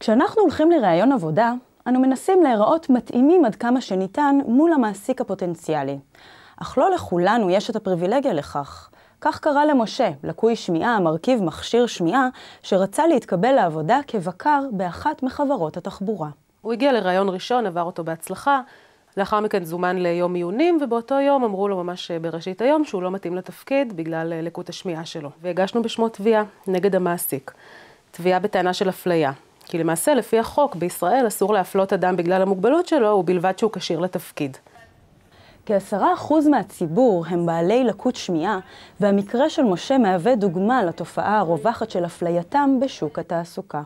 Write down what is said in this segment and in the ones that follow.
כשאנחנו הולכים לראיון עבודה, אנו מנסים להיראות מתאימים עד כמה שניתן מול המעסיק הפוטנציאלי. אך לא לכולנו יש את הפריבילגיה לכך. כך קרה למשה, לקוי שמיעה, מרכיב מכשיר שמיעה, שרצה להתקבל לעבודה כבקר באחת מחברות התחבורה. הוא הגיע לראיון ראשון, עבר אותו בהצלחה, לאחר מכן זומן ליום עיונים, ובאותו יום אמרו לו ממש בראשית היום שהוא לא מתאים לתפקיד בגלל אה, לקות השמיעה שלו. והגשנו בשמו תביעה נגד המעסיק. תביעה בטענה של אפליה. כי למעשה, לפי החוק, בישראל אסור להפלות אדם בגלל המוגבלות שלו, ובלבד שהוא כשיר לתפקיד. כעשרה אחוז מהציבור הם בעלי לקות שמיעה, והמקרה של משה מהווה דוגמה לתופעה הרווחת של אפלייתם בשוק התעסוקה.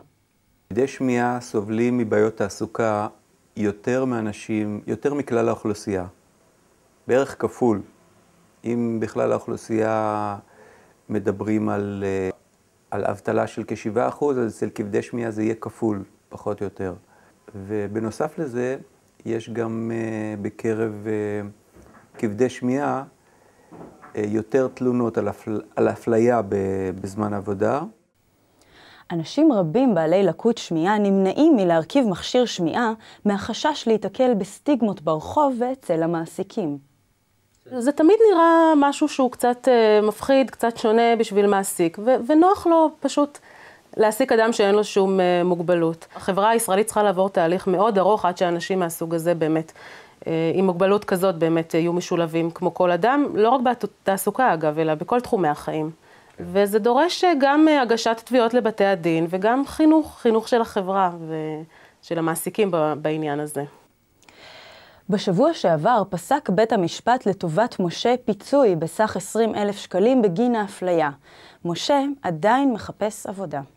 כבדי שמיעה סובלים מבעיות תעסוקה יותר מאנשים, יותר מכלל האוכלוסייה. בערך כפול. אם בכלל האוכלוסייה מדברים על אה, על אבטלה של כ-7%, אז אצל כבדי שמיעה זה יהיה כפול, פחות או יותר. ובנוסף לזה, יש גם uh, בקרב uh, כבדי שמיעה uh, יותר תלונות על, אפל, על אפליה ב, בזמן עבודה. אנשים רבים בעלי לקות שמיעה נמנעים מלהרכיב מכשיר שמיעה מהחשש להיתקל בסטיגמות ברחוב ואצל המעסיקים. זה תמיד נראה משהו שהוא קצת אה, מפחיד, קצת שונה בשביל מעסיק, ו- ונוח לו פשוט להעסיק אדם שאין לו שום אה, מוגבלות. החברה הישראלית צריכה לעבור תהליך מאוד ארוך עד שאנשים מהסוג הזה באמת, אה, עם מוגבלות כזאת באמת יהיו משולבים כמו כל אדם, לא רק בתעסוקה אגב, אלא בכל תחומי החיים. כן. וזה דורש גם הגשת תביעות לבתי הדין וגם חינוך, חינוך של החברה ושל המעסיקים בעניין הזה. בשבוע שעבר פסק בית המשפט לטובת משה פיצוי בסך 20 אלף שקלים בגין האפליה. משה עדיין מחפש עבודה.